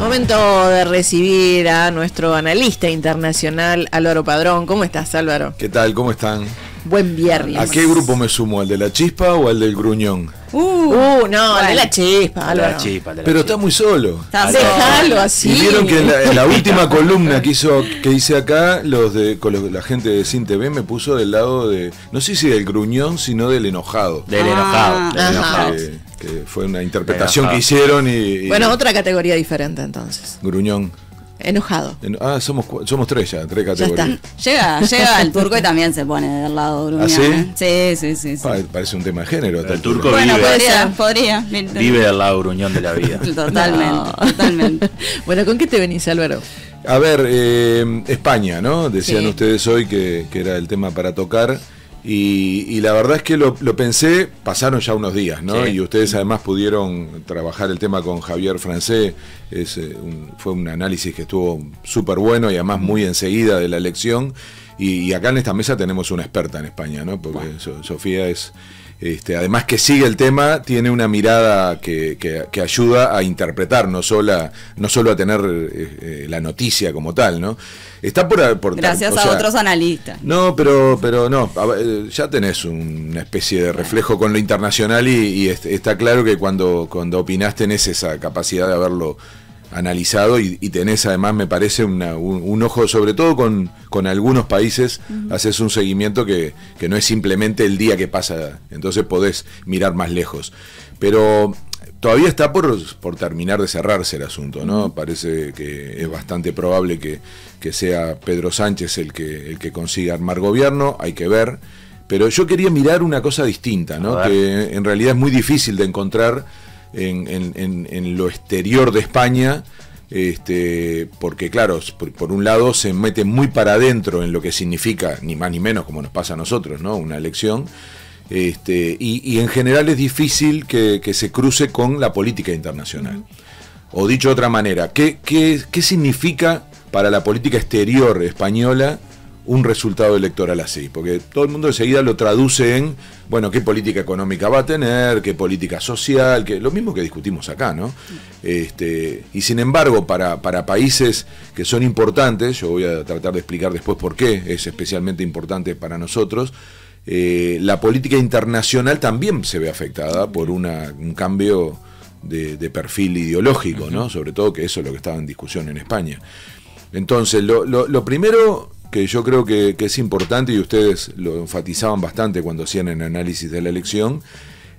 Momento de recibir a nuestro analista internacional Álvaro Padrón. ¿Cómo estás, Álvaro? ¿Qué tal? ¿Cómo están? Buen viernes. ¿A qué grupo me sumo? ¿Al de la chispa o al del gruñón? Uh, uh no, al de la chispa, Álvaro. Pero está muy solo. Déjalo así. vieron que en la, última columna que hizo, que hice acá, los de, con la gente de Sin TV me puso del lado de, no sé si del gruñón, sino del enojado. Del ah, enojado. Del enojado. Eh, que fue una interpretación que hicieron y, Bueno, otra categoría diferente entonces. Gruñón. Enojado. ah, somos, somos tres ya, tres categorías. Ya está. Llega, llega el turco y también se pone del lado gruñón. ¿Ah, ¿eh? sí? Sí, sí, sí, parece un tema de género. El turco vive. Podría, podría. Vive del lado gruñón de la vida. totalmente, totalmente. bueno, ¿con qué te venís, Álvaro? A ver, eh, España, ¿no? Decían ustedes hoy que, que era el tema para tocar. Y, la verdad es que lo, pensé, pasaron ya unos días, ¿no? Y ustedes además pudieron trabajar el tema con Javier Francé, eh, fue un análisis que estuvo súper bueno y además muy enseguida de la elección. Y, acá en esta mesa tenemos una experta en España, ¿no? Porque Sofía es este, además que sigue el tema, tiene una mirada que, ayuda a interpretar, no, no solo a tener eh, eh, la noticia como tal, ¿no? Está por... por Gracias a otros analistas. No, pero, pero no, ya tenés una especie de reflejo con lo internacional y, está claro que cuando, cuando tenés esa capacidad de haberlo analizado y, y, tenés además, me parece, un, ojo, sobre todo con, con algunos países, haces un seguimiento que, que, no es simplemente el día que pasa, entonces podés mirar más lejos. Pero todavía está por, por terminar de cerrarse el asunto, ¿no? Parece que es bastante probable que, que sea Pedro Sánchez el que, el que consiga armar gobierno, hay que ver. Pero yo quería mirar una cosa distinta, ¿no? Que en realidad es muy difícil de encontrar en, en, en, lo exterior de España, este, porque claro, por, un lado se mete muy para adentro en lo que significa, ni más ni menos como nos pasa a nosotros, ¿no? Una elección. Este, y, en general es difícil que, se cruce con la política internacional. O dicho de otra manera, ¿qué, qué significa para la política exterior española un resultado electoral así, porque todo el mundo enseguida lo traduce en, bueno, qué política económica va a tener, qué política social, que lo mismo que discutimos acá, ¿no? Este, y sin embargo, para, países que son importantes, yo voy a tratar de explicar después por qué es especialmente importante para nosotros, eh, la política internacional también se ve afectada por un cambio de, perfil ideológico, ¿no? Sobre todo que eso es lo que estaba en discusión en España. Entonces, lo primero que yo creo que, es importante y ustedes lo enfatizaban bastante cuando hacían el análisis de la elección,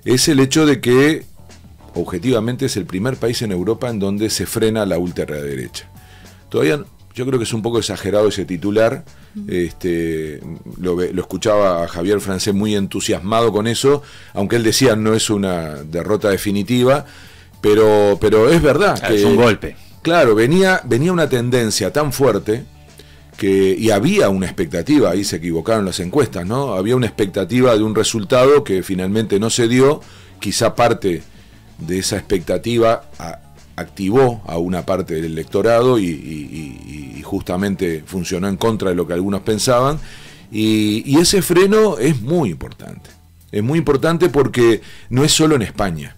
es el hecho de que objetivamente es el primer país en Europa en donde se frena la ultraderecha. Todavía yo creo que es un poco exagerado ese titular, este, lo, escuchaba Javier Francés muy entusiasmado con eso, aunque él decía no es una derrota definitiva, pero, pero es verdad. es un golpe. Claro, venía, venía una tendencia tan fuerte, y había una expectativa, ahí se equivocaron las encuestas, ¿no? Había una expectativa de un resultado que finalmente no se dio, quizá parte de esa expectativa activó a una parte del electorado y, justamente funcionó en contra de lo que algunos pensaban, y, ese freno es muy importante, es muy importante porque no es solo en España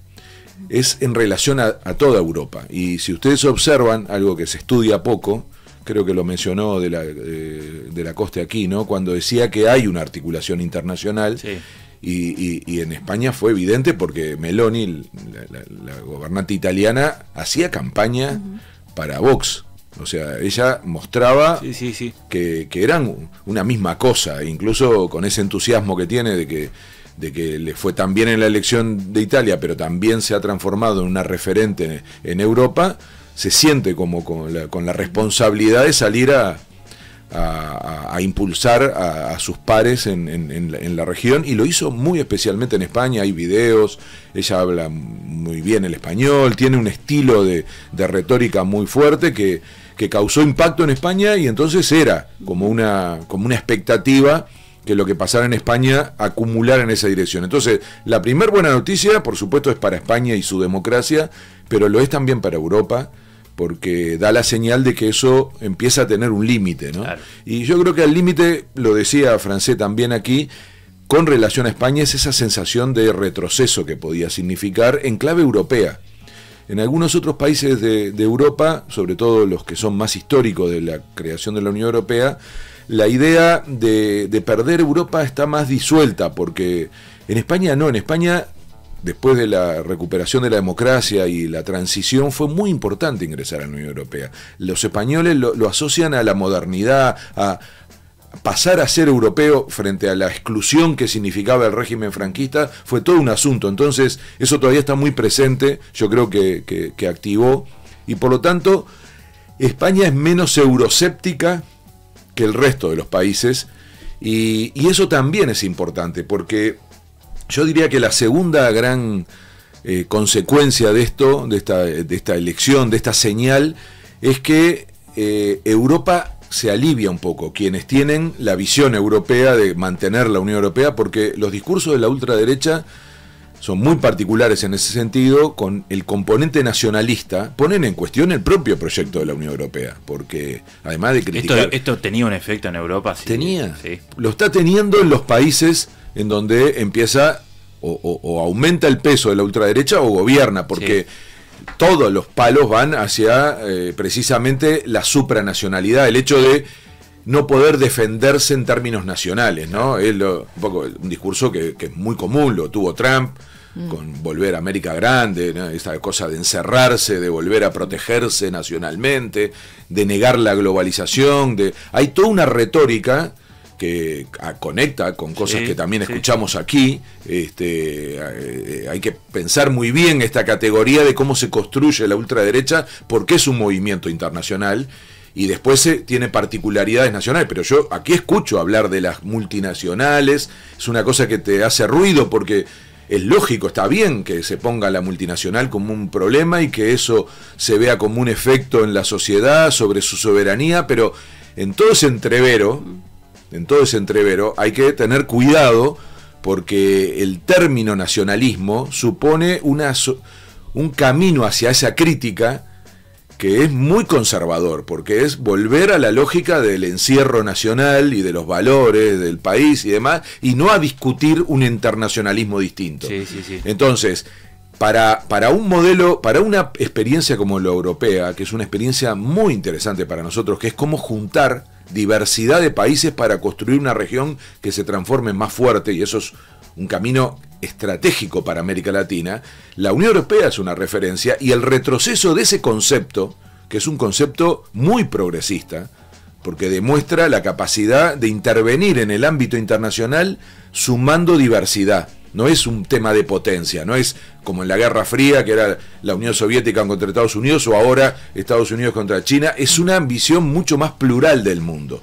es en relación a, toda Europa. Y si ustedes observan, algo que se estudia poco, creo que lo mencionó de la, costa eh, de la Coste aquí, ¿no? Cuando decía que hay una articulación internacional. Y, en España fue evidente porque Meloni, la, gobernante italiana, hacía campaña para Vox. O sea, ella mostraba Que, eran una misma cosa, incluso con ese entusiasmo que tiene de que, de que le fue tan bien en la elección de Italia, pero también se ha transformado en una referente en Europa se siente como con la, responsabilidad de salir a, impulsar a, sus pares en, la, región y lo hizo muy especialmente en España, hay videos, ella habla muy bien el español, tiene un estilo de, retórica muy fuerte que, causó impacto en España y entonces era como una, como una expectativa que lo que pasara en España acumulara en esa dirección. Entonces, la primera buena noticia, por supuesto, es para España y su democracia, pero lo es también para Europa, porque da la señal de que eso empieza a tener un límite. ¿no? Y yo creo que al límite, lo decía Francé también aquí, con relación a España es esa sensación de retroceso que podía significar en clave europea. En algunos otros países de, Europa, sobre todo los que son más históricos de la creación de la Unión Europea, la idea de, de perder Europa está más disuelta, porque en España no, en España después de la recuperación de la democracia y la transición, fue muy importante ingresar a la Unión Europea. Los españoles lo, asocian a la modernidad, a pasar a ser europeo frente a la exclusión que significaba el régimen franquista, fue todo un asunto. Entonces, eso todavía está muy presente, yo creo que, activó, y por lo tanto, España es menos euroséptica que el resto de los países, y, eso también es importante, porque yo diría que la segunda gran eh, consecuencia de esto, de esta, elección, de esta señal, es que eh, Europa se alivia un poco, quienes tienen la visión europea de mantener la Unión Europea, porque los discursos de la ultraderecha son muy particulares en ese sentido, con el componente nacionalista, ponen en cuestión el propio proyecto de la Unión Europea, porque además de criticar... Esto, esto tenía un efecto en Europa, sí. Tenía. Sí. Lo está teniendo en los países en donde empieza o, aumenta el peso de la ultraderecha o gobierna, porque todos los palos van hacia eh, precisamente la supranacionalidad, el hecho de no poder defenderse en términos nacionales, ¿no? Es un poco un discurso que, es muy común, lo tuvo Trump, mm. con volver a América Grande, esa esta cosa de encerrarse, de volver a protegerse nacionalmente, de negar la globalización, de hay toda una retórica que ah, conecta con cosas que también escuchamos aquí. Este, eh, hay que pensar muy bien esta categoría de cómo se construye la ultraderecha, porque es un movimiento internacional y después se eh, tiene particularidades nacionales. Pero yo aquí escucho hablar de las multinacionales, es una cosa que te hace ruido porque es lógico, está bien que se ponga la multinacional como un problema y que eso se vea como un efecto en la sociedad sobre su soberanía, pero en todo ese entrevero en todo ese entrevero, hay que tener cuidado porque el término nacionalismo supone una, un camino hacia esa crítica que es muy conservador, porque es volver a la lógica del encierro nacional y de los valores del país y demás, y no a discutir un internacionalismo distinto. Entonces, para, para, un modelo, para una experiencia como la europea, que es una experiencia muy interesante para nosotros, que es cómo juntar diversidad de países para construir una región que se transforme más fuerte, y eso es un camino estratégico para América Latina, la Unión Europea es una referencia y el retroceso de ese concepto, que es un concepto muy progresista, porque demuestra la capacidad de intervenir en el ámbito internacional sumando diversidad, no es un tema de potencia, no es como en la Guerra Fría, que era la Unión Soviética contra Estados Unidos, o ahora Estados Unidos contra China, es una ambición mucho más plural del mundo.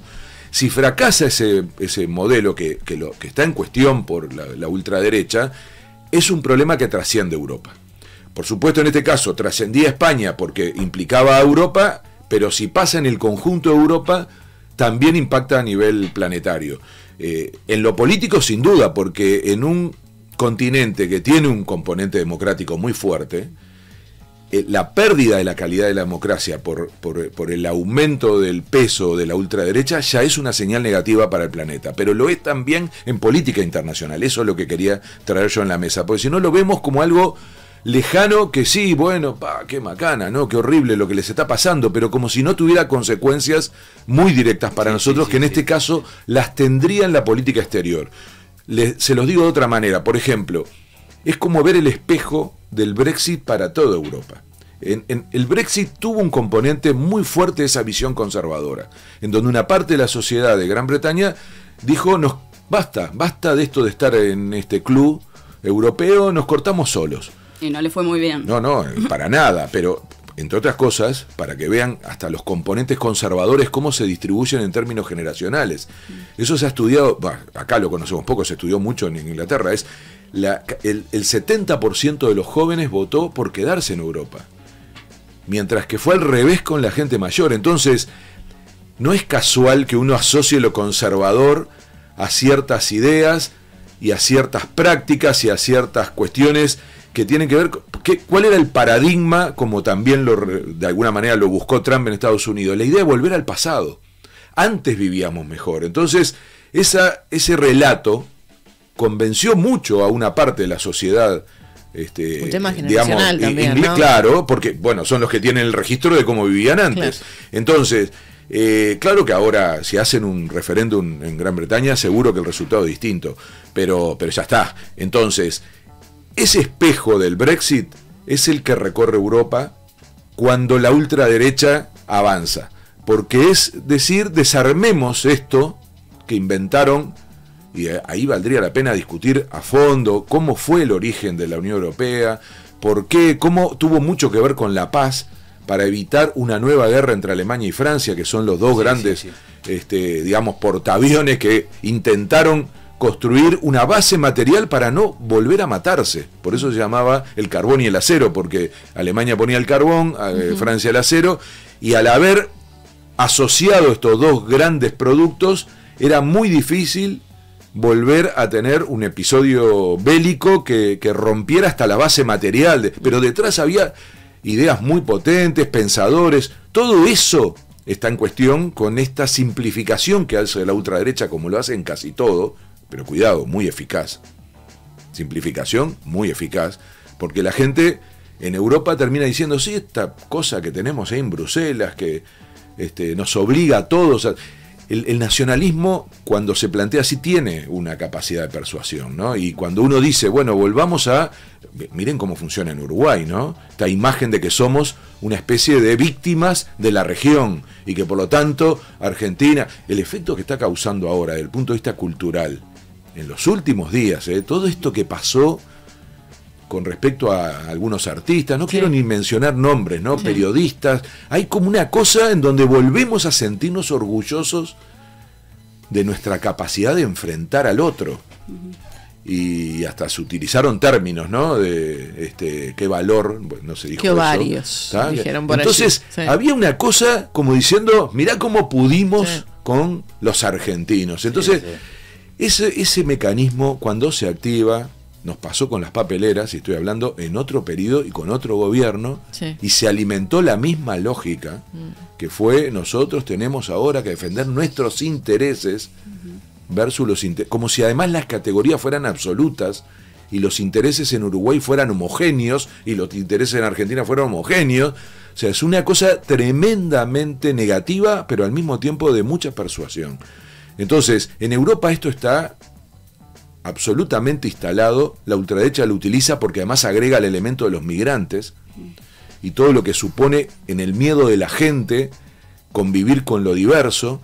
Si fracasa ese, ese modelo que, lo, que está en cuestión por la, ultraderecha, es un problema que trasciende Europa. Por supuesto, en este caso trascendía España porque implicaba a Europa, pero si pasa en el conjunto de Europa, también impacta a nivel planetario. Eh, en lo político, sin duda, porque en un continente que tiene un componente democrático muy fuerte, eh, la pérdida de la calidad de la democracia por, el aumento del peso de la ultraderecha ya es una señal negativa para el planeta, pero lo es también en política internacional. Eso es lo que quería traer yo en la mesa, porque si no lo vemos como algo lejano que sí, bueno, pa, qué macana, ¿no? Qué horrible lo que les está pasando, pero como si no tuviera consecuencias muy directas para nosotros, que en este caso las tendría en la política exterior se los digo de otra manera. Por ejemplo, es como ver el espejo del Brexit para toda Europa. En, el Brexit tuvo un componente muy fuerte de esa visión conservadora, en donde una parte de la sociedad de Gran Bretaña dijo, nos, basta, basta de esto de estar en este club europeo, nos cortamos solos. Y no le fue muy bien. No, no, para nada, pero entre otras cosas, para que vean hasta los componentes conservadores cómo se distribuyen en términos generacionales. Eso se ha estudiado, acá lo conocemos poco, se estudió mucho en Inglaterra, es el, el 70% de los jóvenes votó por quedarse en Europa, mientras que fue al revés con la gente mayor. Entonces, no es casual que uno asocie lo conservador a ciertas ideas, y a ciertas prácticas y a ciertas cuestiones que tienen que ver cuál era el paradigma, como también lo, de alguna manera lo buscó Trump en Estados Unidos, la idea de volver al pasado. Antes vivíamos mejor. Entonces, esa, ese relato convenció mucho a una parte de la sociedad este, tema digamos, también, Claro, porque bueno, son los que tienen el registro de cómo vivían antes. Entonces, eh, claro que ahora, si hacen un referéndum en Gran Bretaña, seguro que el resultado es distinto, pero, pero ya está. Entonces, ese espejo del Brexit es el que recorre Europa cuando la ultraderecha avanza, porque es decir, desarmemos esto que inventaron y ahí valdría la pena discutir a fondo cómo fue el origen de la Unión Europea, por qué, cómo tuvo mucho que ver con la paz, para evitar una nueva guerra entre Alemania y Francia, que son los dos grandes, Este, digamos, portaaviones que intentaron construir una base material para no volver a matarse. Por eso se llamaba el carbón y el acero, porque Alemania ponía el carbón, eh, Francia el acero, y al haber asociado estos dos grandes productos, era muy difícil volver a tener un episodio bélico que rompiera hasta la base material. Pero detrás había ideas muy potentes, pensadores, todo eso está en cuestión con esta simplificación que hace la ultraderecha, como lo hacen casi todo, pero cuidado, muy eficaz. Simplificación muy eficaz, porque la gente en Europa termina diciendo, sí, esta cosa que tenemos ahí en Bruselas, que este, nos obliga a todos a el, nacionalismo, cuando se plantea así, tiene una capacidad de persuasión, ¿no? Y cuando uno dice, bueno, volvamos a. Miren cómo funciona en Uruguay, ¿no? Esta imagen de que somos una especie de víctimas de la región y que por lo tanto Argentina. El efecto que está causando ahora, desde el punto de vista cultural, en los últimos días, ¿eh? todo esto que pasó con respecto a algunos artistas, no quiero ni mencionar nombres, ¿no? Periodistas, hay como una cosa en donde volvemos a sentirnos orgullosos de nuestra capacidad de enfrentar al otro. Y hasta se utilizaron términos, ¿no? De este, qué valor, bueno, no se dijo. varios, Entonces, había una cosa como diciendo, mirá cómo pudimos con los argentinos. Entonces, Ese, ese mecanismo, cuando se activa, nos pasó con las papeleras, y estoy hablando en otro periodo y con otro gobierno, y se alimentó la misma lógica mm. que fue nosotros tenemos ahora que defender nuestros intereses versus los intereses, como si además las categorías fueran absolutas y los intereses en Uruguay fueran homogéneos y los intereses en Argentina fueran homogéneos. O sea, es una cosa tremendamente negativa, pero al mismo tiempo de mucha persuasión. Entonces, en Europa esto está absolutamente instalado, la ultraderecha lo utiliza porque además agrega el elemento de los migrantes y todo lo que supone en el miedo de la gente convivir con lo diverso,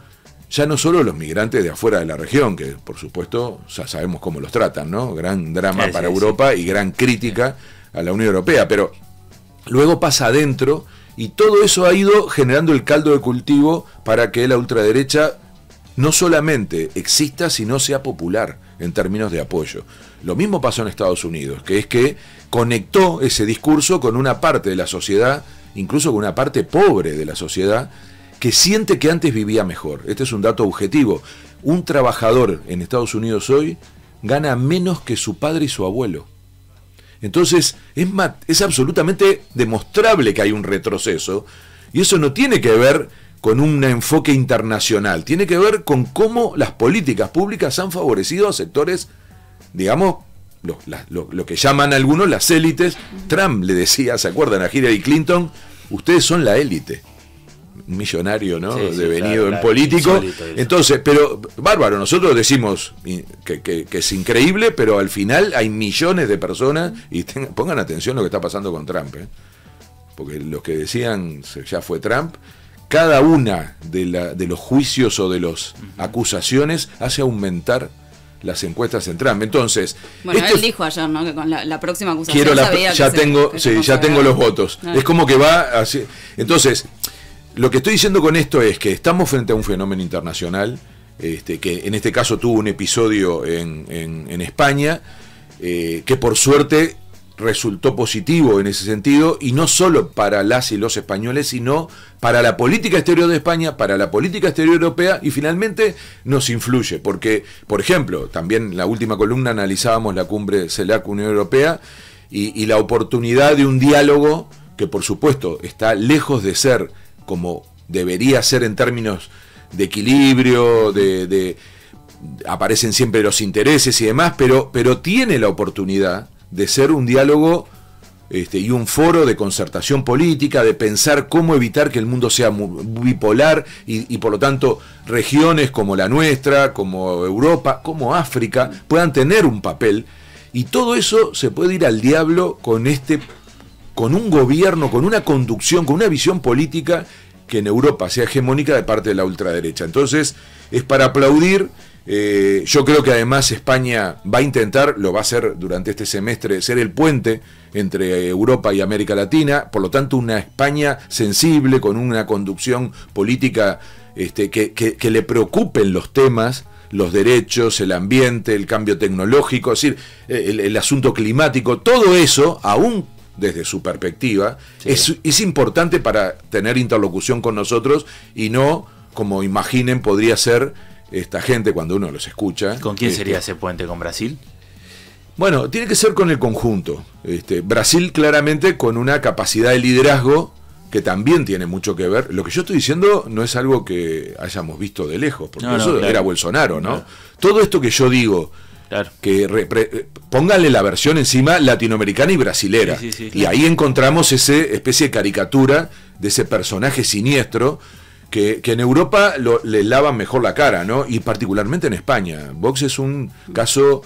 ya no solo los migrantes de afuera de la región, que por supuesto ya sabemos cómo los tratan, ¿no? Gran drama para Europa y gran crítica a la Unión Europea, pero luego pasa adentro y todo eso ha ido generando el caldo de cultivo para que la ultraderecha no solamente exista, sino sea popular en términos de apoyo. Lo mismo pasó en Estados Unidos, que es que conectó ese discurso con una parte de la sociedad, incluso con una parte pobre de la sociedad, que siente que antes vivía mejor. Este es un dato objetivo. Un trabajador en Estados Unidos hoy gana menos que su padre y su abuelo. Entonces, es, es absolutamente demostrable que hay un retroceso, y eso no tiene que ver con un enfoque internacional, tiene que ver con cómo las políticas públicas han favorecido a sectores, digamos, lo, lo, que llaman algunos las élites. Trump le decía, ¿se acuerdan a Hillary Clinton? Ustedes son la élite millonario, ¿no? Devenido en político. Entonces, pero bárbaro, nosotros decimos que, es increíble, pero al final hay millones de personas, y pongan atención lo que está pasando con Trump, ¿eh? porque los que decían ya fue Trump, cada una de, la, de los juicios o de las acusaciones hace aumentar las encuestas en Trump. Entonces, bueno, él dijo ayer, ¿no? Que con la, próxima acusación quiero ya tengo, sí, ya tengo los votos. Ah. Es como que va así. Entonces, lo que estoy diciendo con esto es que estamos frente a un fenómeno internacional este, que en este caso tuvo un episodio en, en, España eh, que por suerte resultó positivo en ese sentido, y no solo para las y los españoles, sino para la política exterior de España, para la política exterior europea, y finalmente nos influye, porque, por ejemplo, también en la última columna analizábamos la cumbre CELAC-Unión Europea y, la oportunidad de un diálogo que, por supuesto, está lejos de ser como debería ser en términos de equilibrio, de, de aparecen siempre los intereses y demás, pero, pero tiene la oportunidad de ser un diálogo este, y un foro de concertación política, de pensar cómo evitar que el mundo sea bipolar y, por lo tanto regiones como la nuestra, como Europa, como África, puedan tener un papel. Y todo eso se puede ir al diablo con este con un gobierno, con una conducción, con una visión política que en Europa sea hegemónica de parte de la ultraderecha. Entonces, es para aplaudir eh, yo creo que además España va a intentar, lo va a hacer durante este semestre, ser el puente entre eh, Europa y América Latina, por lo tanto una España sensible, con una conducción política este, que, le preocupen los temas, los derechos, el ambiente, el cambio tecnológico, es decir, eh, el, asunto climático, todo eso, aún desde su perspectiva, es, importante para tener interlocución con nosotros y no, como imaginen, podría ser esta gente cuando uno los escucha. ¿Con quién este, sería ese puente? ¿Con Brasil? Bueno, tiene que ser con el conjunto. Este, Brasil claramente con una capacidad de liderazgo que también tiene mucho que ver. Lo que yo estoy diciendo no es algo que hayamos visto de lejos, porque eso era Bolsonaro, ¿no? Todo esto que yo digo, que eh, póngale la versión encima latinoamericana y brasilera. y ahí encontramos esa especie de caricatura de ese personaje siniestro que, en Europa le lavan mejor la cara, ¿no? Y particularmente en España. Vox es un caso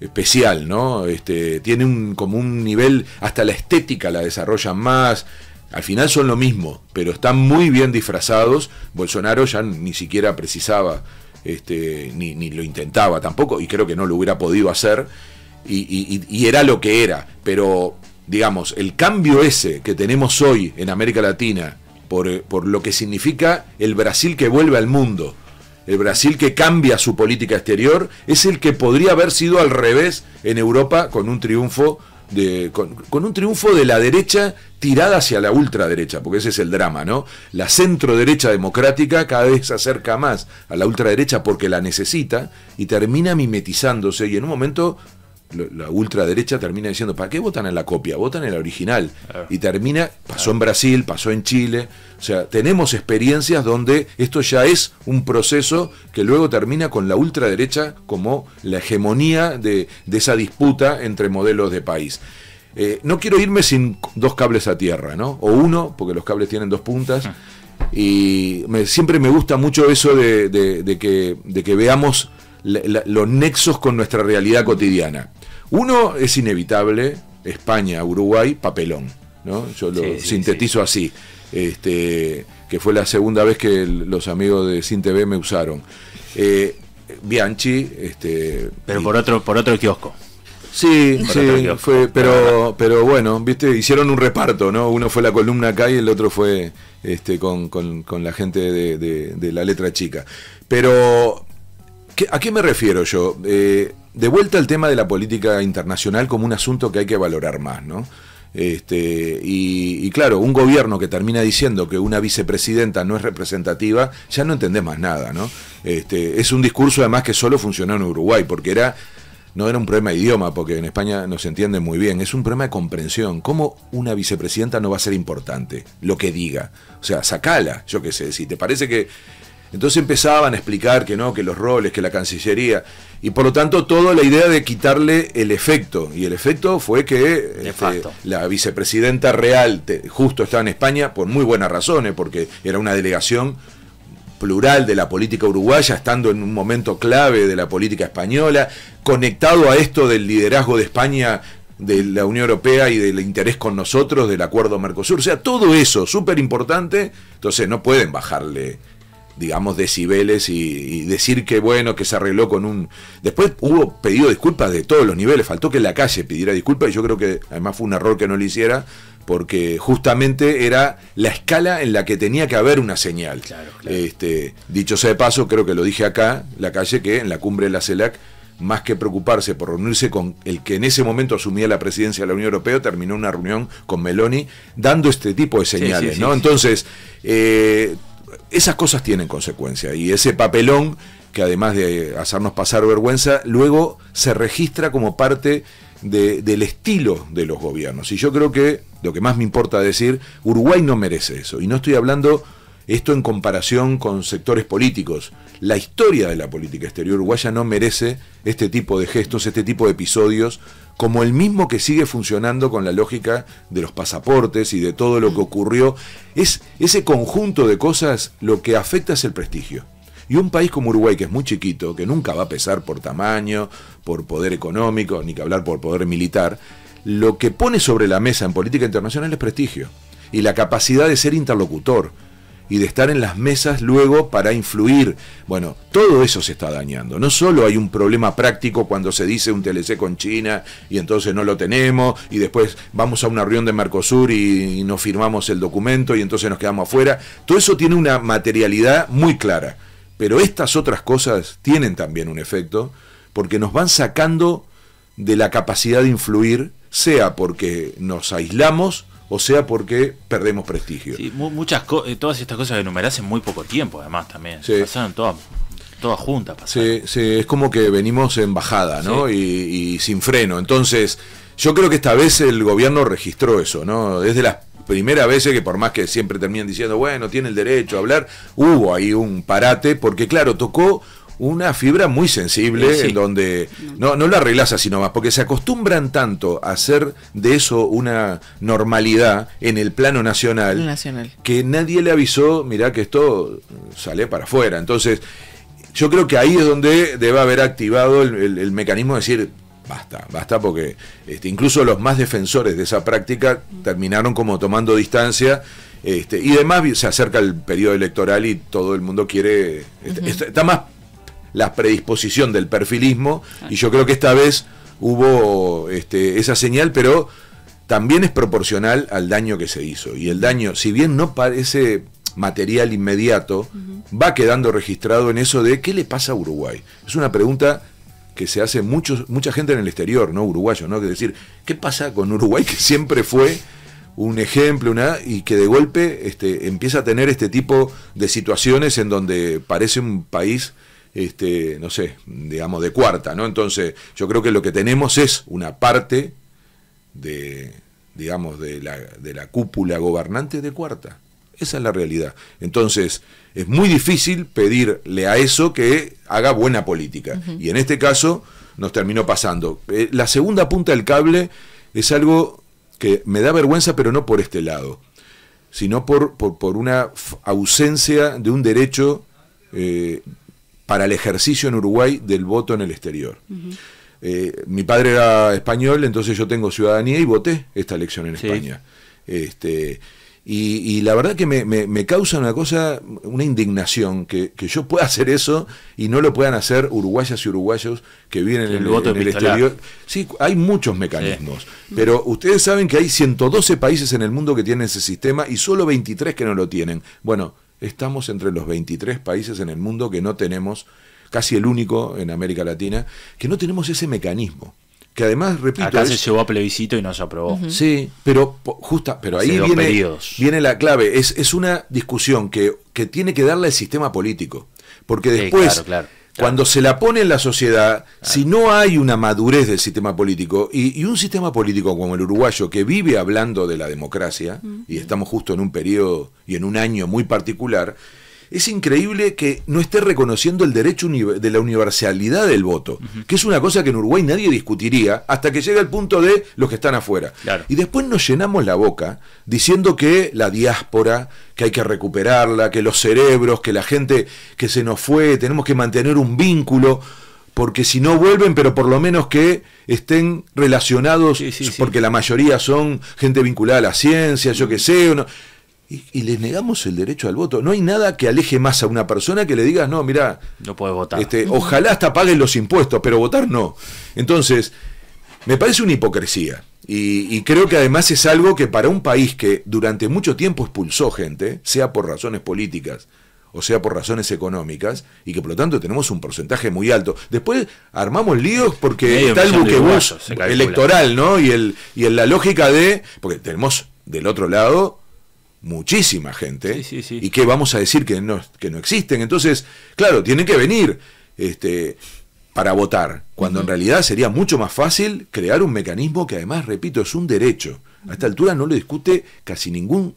especial, ¿no? Este, tiene un, como un nivel, hasta la estética la desarrollan más. Al final son lo mismo, pero están muy bien disfrazados. Bolsonaro ya ni siquiera precisaba, este, ni, lo intentaba tampoco, y creo que no lo hubiera podido hacer. Y, y, era lo que era. Pero, digamos, el cambio ese que tenemos hoy en América Latina eh, por, lo que significa el Brasil que vuelve al mundo. El Brasil que cambia su política exterior es el que podría haber sido al revés en Europa con un triunfo de, con, un triunfo de la derecha tirada hacia la ultraderecha, porque ese es el drama, ¿no? La centroderecha democrática cada vez se acerca más a la ultraderecha porque la necesita y termina mimetizándose y en un momento la ultraderecha termina diciendo, ¿para qué votan en la copia? Votan en la original. Y termina, pasó en Brasil, pasó en Chile. O sea, tenemos experiencias donde esto ya es un proceso que luego termina con la ultraderecha como la hegemonía de, esa disputa entre modelos de país. Eh, no quiero irme sin dos cables a tierra, ¿no? O uno, porque los cables tienen dos puntas. Y siempre me gusta mucho eso de, de, que, veamos los nexos con nuestra realidad cotidiana. Uno es inevitable, España, Uruguay, papelón. ¿no? Yo lo sintetizo así. Este, que fue la segunda vez que los amigos de CinTV me usaron. Eh, Bianchi, este. Pero por otro, por otro kiosco. Sí, sí, fue, pero, pero bueno, viste, hicieron un reparto, ¿no? Uno fue la columna acá y el otro fue este, con, la gente de, de la letra chica. Pero ¿A qué me refiero yo? Eh, de vuelta al tema de la política internacional como un asunto que hay que valorar más, ¿no? Este, y, claro, un gobierno que termina diciendo que una vicepresidenta no es representativa, ya no entendés más nada, ¿no? Este, es un discurso además que solo funcionó en Uruguay, porque era, no era un problema de idioma, porque en España no se entiende muy bien, es un problema de comprensión. ¿Cómo una vicepresidenta no va a ser importante lo que diga? O sea, sacala, yo qué sé, si te parece que entonces empezaban a explicar que no, que los roles, que la Cancillería, y por lo tanto toda la idea de quitarle el efecto, y el efecto fue que este, la vicepresidenta real justo estaba en España por muy buenas razones, porque era una delegación plural de la política uruguaya, estando en un momento clave de la política española, conectado a esto del liderazgo de España de la Unión Europea y del interés con nosotros del acuerdo Mercosur. O sea, todo eso, súper importante, entonces no pueden bajarle digamos, decibeles y, decir que bueno, que se arregló con un... Después hubo pedido disculpas de todos los niveles, faltó que la calle pidiera disculpas y yo creo que además fue un error que no lo hiciera porque justamente era la escala en la que tenía que haber una señal. Claro, Este, dicho sea de paso, creo que lo dije acá, la calle, que en la cumbre de la CELAC, más que preocuparse por reunirse con el que en ese momento asumía la presidencia de la Unión Europea, terminó una reunión con Meloni dando este tipo de señales. ¿no? Entonces, eh, esas cosas tienen consecuencias y ese papelón que además de hacernos pasar vergüenza, luego se registra como parte de, del estilo de los gobiernos. Y yo creo que, lo que más me importa decir, Uruguay no merece eso. Y no estoy hablando esto en comparación con sectores políticos. La historia de la política exterior uruguaya no merece este tipo de gestos, este tipo de episodios como el mismo que sigue funcionando con la lógica de los pasaportes y de todo lo que mm. ocurrió. Es ese conjunto de cosas lo que afecta es el prestigio. Y un país como Uruguay, que es muy chiquito, que nunca va a pesar por tamaño, por poder económico, ni que hablar por poder militar, lo que pone sobre la mesa en política internacional es prestigio y la capacidad de ser interlocutor y de estar en las mesas luego para influir. Bueno, todo eso se está dañando. No solo hay un problema práctico cuando se dice un TLC con China y entonces no lo tenemos y después vamos a una reunión de Mercosur y, nos no firmamos el documento y entonces nos quedamos afuera. Todo eso tiene una materialidad muy clara. Pero estas otras cosas tienen también un efecto porque nos van sacando de la capacidad de influir, sea porque nos aislamos, o sea porque perdemos prestigio. Sí, muchas eh, todas estas cosas que en muy poco tiempo, además, también. Pasaron todas todas juntas. Sí, es como que venimos en bajada, ¿no? Y, y, sin freno. Entonces, yo creo que esta vez el gobierno registró eso, ¿no? Desde las primeras veces que por más que siempre terminan diciendo, bueno, tiene el derecho a hablar, hubo ahí un parate, porque claro, tocó una fibra muy sensible, en donde no, no la sino así nomás, porque se acostumbran tanto a hacer de eso una normalidad en el plano nacional, que nadie le avisó, mirá que esto sale para afuera. Entonces, yo creo que ahí es donde debe haber activado el, mecanismo de decir, basta, basta porque este, incluso los más defensores de esa práctica terminaron como tomando distancia. Este, y además se acerca el periodo electoral y todo el mundo quiere. Este, está, más la predisposición del perfilismo y yo creo que esta vez hubo este, esa señal, pero también es proporcional al daño que se hizo. Y el daño, si bien no parece material inmediato, va quedando registrado en eso de qué le pasa a Uruguay. Es una pregunta que se hace muchos, mucha gente en el exterior, no uruguayo, ¿no? Que decir, ¿qué pasa con Uruguay que siempre fue un ejemplo una, y que de golpe este, empieza a tener este tipo de situaciones en donde parece un país este, no sé, digamos, de cuarta, ¿no? Entonces, yo creo que lo que tenemos es una parte de, digamos, de la, de la cúpula gobernante de cuarta. Esa es la realidad. Entonces, es muy difícil pedirle a eso que haga buena política. Y en este caso nos terminó pasando. Eh, la segunda punta del cable es algo que me da vergüenza, pero no por este lado, sino por, por, por una ausencia de un derecho eh, para el ejercicio en Uruguay del voto en el exterior. Eh, mi padre era español, entonces yo tengo ciudadanía y voté esta elección en España. Este, y, la verdad que me, causa una cosa, una indignación, que, yo pueda hacer eso y no lo puedan hacer uruguayas y uruguayos que viven en el, voto en el exterior. Sí, hay muchos mecanismos, pero ustedes saben que hay 112 países en el mundo que tienen ese sistema y solo 23 que no lo tienen. Bueno, estamos entre los 23 países en el mundo que no tenemos, casi el único en América Latina, que no tenemos ese mecanismo. Que además, repito. Acá se llevó a plebiscito y no se aprobó. Sí, pero justa, pero ahí viene, viene, la clave. Es, es una discusión que, tiene que darle el sistema político. Porque después. claro, claro cuando se la pone en la sociedad, si no hay una madurez del sistema político, y, un sistema político como el uruguayo que vive hablando de la democracia, y estamos justo en un periodo y en un año muy particular, es increíble que no esté reconociendo el derecho de la universalidad del voto, que es una cosa que en Uruguay nadie discutiría hasta que llega el punto de los que están afuera. Y después nos llenamos la boca diciendo que la diáspora, que hay que recuperarla, que los cerebros, que la gente que se nos fue, tenemos que mantener un vínculo porque si no vuelven, pero por lo menos que estén relacionados, porque la mayoría son gente vinculada a la ciencia, yo qué sé, o no. Y, les negamos el derecho al voto. No hay nada que aleje más a una persona que le digas, no, mira, no puedes votar. Este, ojalá hasta paguen los impuestos, pero votar no. Entonces, me parece una hipocresía. Y, creo que además es algo que para un país que durante mucho tiempo expulsó gente, sea por razones políticas o sea por razones económicas, y que por lo tanto tenemos un porcentaje muy alto. Después armamos líos porque está el buquebús electoral, ¿no? Y, el, y en la lógica de, porque tenemos del otro lado muchísima gente y que vamos a decir que no, que no existen. Entonces, claro, tienen que venir este, para votar, cuando en realidad sería mucho más fácil crear un mecanismo que además, repito, es un derecho. A esta altura no lo discute casi ningún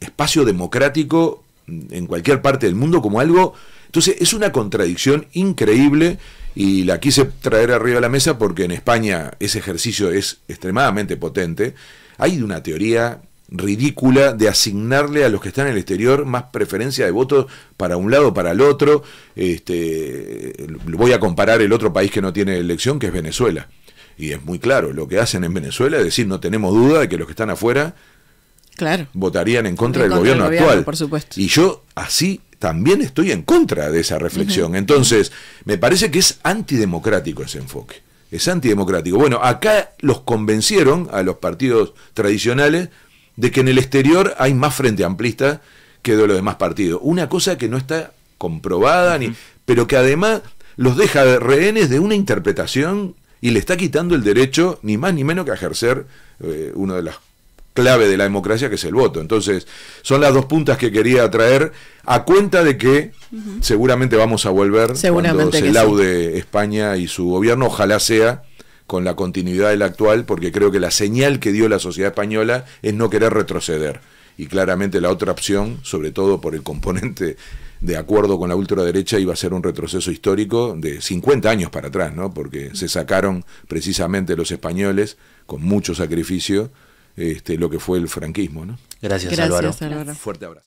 espacio democrático en cualquier parte del mundo como algo... Entonces, es una contradicción increíble y la quise traer arriba de la mesa porque en España ese ejercicio es extremadamente potente. Hay una teoría ridícula de asignarle a los que están en el exterior más preferencia de voto para un lado o para el otro. Este, voy a comparar el otro país que no tiene elección, que es Venezuela. Y es muy claro, lo que hacen en Venezuela es decir, no tenemos duda de que los que están afuera claro. votarían en contra, del, gobierno actual. Por supuesto. Y yo así también estoy en contra de esa reflexión. Entonces, me parece que es antidemocrático ese enfoque. Es antidemocrático. Bueno, acá los convencieron a los partidos tradicionales de que en el exterior hay más frente amplista que de los demás partidos. Una cosa que no está comprobada, ni, pero que además los deja de rehenes de una interpretación y le está quitando el derecho, ni más ni menos que a ejercer eh, una de las claves de la democracia que es el voto. Entonces, son las dos puntas que quería traer a cuenta de que seguramente vamos a volver seguramente cuando se laude España y su gobierno, ojalá sea con la continuidad del actual, porque creo que la señal que dio la sociedad española es no querer retroceder. Y claramente la otra opción, sobre todo por el componente de acuerdo con la ultraderecha, iba a ser un retroceso histórico de 50 años para atrás, ¿no? porque se sacaron precisamente los españoles con mucho sacrificio este, lo que fue el franquismo. ¿no? Gracias, Álvaro. Fuerte abrazo.